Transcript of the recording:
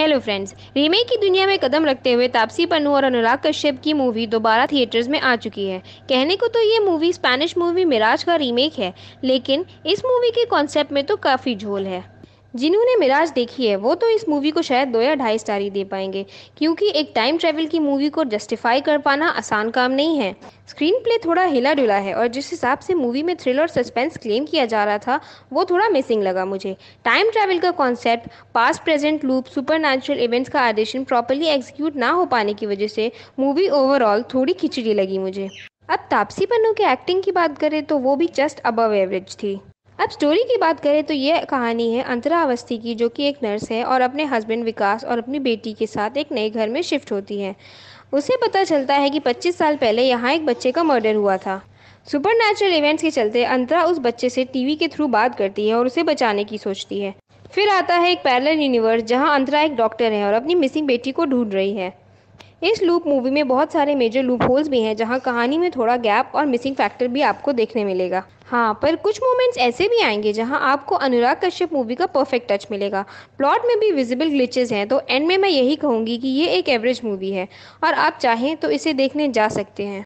hello friends remake की दुनिया में कदम रखते हुए तापसी पन्नू और अनुराग कश्यप की मूवी दोबारा थिएटर्स में आ चुकी है कहने को तो ये मूवी स्पैनिश मूवी मिराज का रीमेक है लेकिन इस मूवी के कॉन्सेप्ट में तो काफ़ी झोल है जिन्होंने मिराज देखी है वो तो इस मूवी को शायद दो या ढाई स्टार ही दे पाएंगे क्योंकि एक टाइम ट्रेवल की मूवी को जस्टिफाई कर पाना आसान काम नहीं है स्क्रीन प्ले थोड़ा हिला डुला है और जिस हिसाब से मूवी में थ्रिल और सस्पेंस क्लेम किया जा रहा था वो थोड़ा मिसिंग लगा मुझे टाइम ट्रैवल का concept past present loop super events का आदेशन प्रॉपरली एग्जीक्यूट ना हो पाने की वजह से मूवी ओवरऑल थोड़ी खिचड़ी लगी मुझे अब तापसी पन्नू के एक्टिंग की बात करें तो वो भी जस्ट अबव एवरेज थी अब स्टोरी की बात करें तो यह कहानी है अंतरा अवस्थी की जो कि एक नर्स है और अपने हस्बैंड विकास और अपनी बेटी के साथ एक नए घर में शिफ्ट होती है उसे पता चलता है कि 25 साल पहले यहाँ एक बच्चे का मर्डर हुआ था सुपर नेचुरल इवेंट्स के चलते अंतरा उस बच्चे से टीवी के थ्रू बात करती है और उसे बचाने की सोचती है फिर आता है एक पैरल यूनिवर्स जहाँ अंतरा एक डॉक्टर है और अपनी मिसिंग बेटी को ढूंढ रही है इस लूप मूवी में बहुत सारे मेजर लूप होल्स भी हैं जहां कहानी में थोड़ा गैप और मिसिंग फैक्टर भी आपको देखने मिलेगा हाँ पर कुछ मोमेंट्स ऐसे भी आएंगे जहां आपको अनुराग कश्यप मूवी का परफेक्ट टच मिलेगा प्लॉट में भी विजिबल ग्लिचेस हैं तो एंड में मैं यही कहूँगी कि ये एक एवरेज मूवी है और आप चाहें तो इसे देखने जा सकते हैं